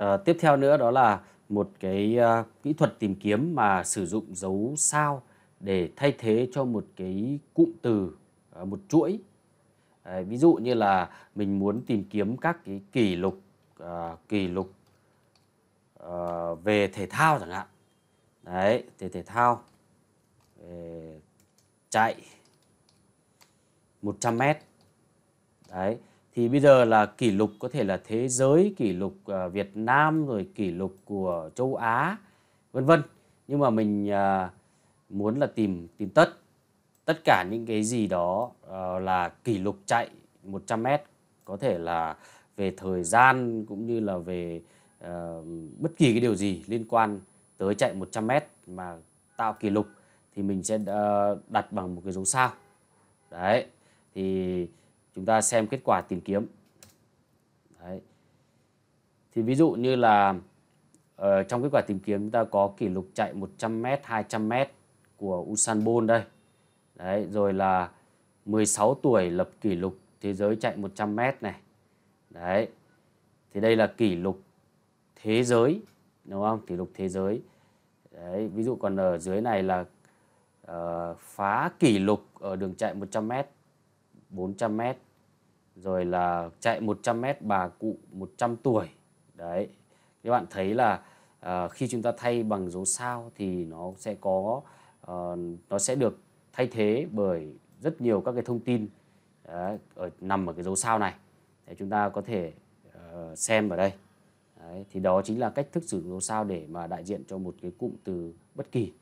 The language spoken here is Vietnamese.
Ờ, tiếp theo nữa đó là một cái uh, kỹ thuật tìm kiếm mà sử dụng dấu sao để thay thế cho một cái cụm từ uh, một chuỗi à, ví dụ như là mình muốn tìm kiếm các cái kỷ lục uh, kỷ lục uh, về thể thao chẳng hạn đấy thể thể thao về chạy 100 mét đấy thì bây giờ là kỷ lục có thể là thế giới kỷ lục à, Việt Nam rồi kỷ lục của châu Á vân vân nhưng mà mình à, muốn là tìm tìm tất tất cả những cái gì đó à, là kỷ lục chạy 100m có thể là về thời gian cũng như là về uh, bất kỳ cái điều gì liên quan tới chạy 100m mà tạo kỷ lục thì mình sẽ đặt bằng một cái dấu sao đấy thì chúng ta xem kết quả tìm kiếm Đấy. thì ví dụ như là uh, trong kết quả tìm kiếm chúng ta có kỷ lục chạy 100m 200m của Usain Bolt đây Đấy, rồi là 16 tuổi lập kỷ lục thế giới chạy 100m này đấy thì đây là kỷ lục thế giới đúng không kỷ lục thế giới đấy ví dụ còn ở dưới này là uh, phá kỷ lục ở đường chạy 100m 400 m rồi là chạy 100 m bà cụ 100 tuổi đấy các bạn thấy là uh, khi chúng ta thay bằng dấu sao thì nó sẽ có uh, nó sẽ được thay thế bởi rất nhiều các cái thông tin đấy, ở nằm ở cái dấu sao này để chúng ta có thể uh, xem ở đây đấy, thì đó chính là cách thức sử dụng dấu sao để mà đại diện cho một cái cụm từ bất kỳ